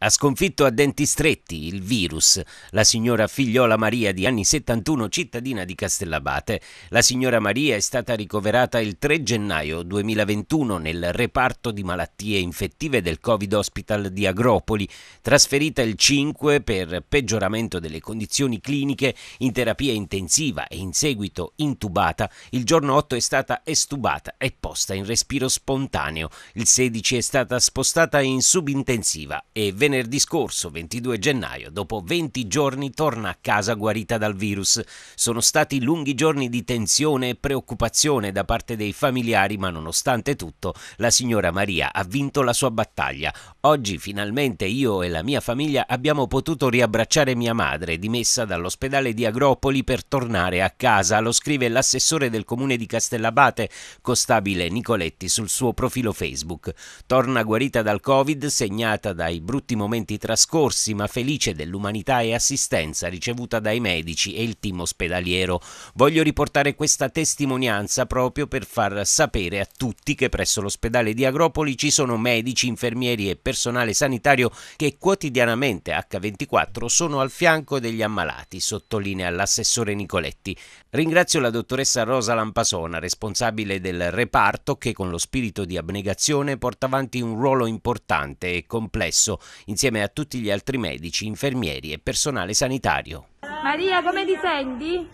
Ha sconfitto a denti stretti il virus la signora figliola Maria di anni 71 cittadina di Castellabate. La signora Maria è stata ricoverata il 3 gennaio 2021 nel reparto di malattie infettive del Covid Hospital di Agropoli, trasferita il 5 per peggioramento delle condizioni cliniche in terapia intensiva e in seguito intubata. Il giorno 8 è stata estubata e posta in respiro spontaneo. Il 16 è stata spostata in subintensiva e 20 venerdì scorso, 22 gennaio, dopo 20 giorni torna a casa guarita dal virus. Sono stati lunghi giorni di tensione e preoccupazione da parte dei familiari, ma nonostante tutto la signora Maria ha vinto la sua battaglia. Oggi finalmente io e la mia famiglia abbiamo potuto riabbracciare mia madre, dimessa dall'ospedale di Agropoli per tornare a casa, lo scrive l'assessore del comune di Castellabate, Costabile Nicoletti, sul suo profilo Facebook. Torna guarita dal Covid, segnata dai brutti momenti trascorsi, ma felice dell'umanità e assistenza ricevuta dai medici e il team ospedaliero. Voglio riportare questa testimonianza proprio per far sapere a tutti che presso l'ospedale di Agropoli ci sono medici, infermieri e personale sanitario che quotidianamente H24 sono al fianco degli ammalati, sottolinea l'assessore Nicoletti. Ringrazio la dottoressa Rosa Lampasona, responsabile del reparto, che con lo spirito di abnegazione porta avanti un ruolo importante e complesso insieme a tutti gli altri medici, infermieri e personale sanitario. Maria, come ti senti?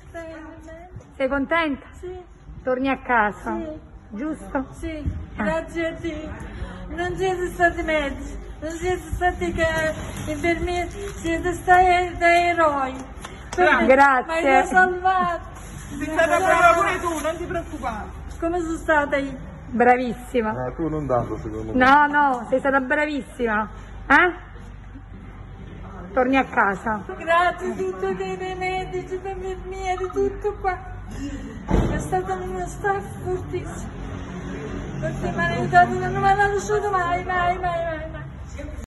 Sei contenta? Sì. Torni a casa? Sì. Giusto? Sì, eh. grazie a te. Non siete stati medici, non siete stati infermieri, siete stati da eroi. Perché grazie. Mi hai salvato. Sei stata brava pure tu, non ti preoccupare. Come sono stata io? Bravissima. No, tu non tanto secondo me. No, no, sei stata bravissima. Eh? Torni a casa. Grazie, tutto dei medici, dei infermieri, tutto qua. È stata una staff fortissima. Perché mi hanno aiutato, non mi hanno lasciato mai, mai, mai. mai.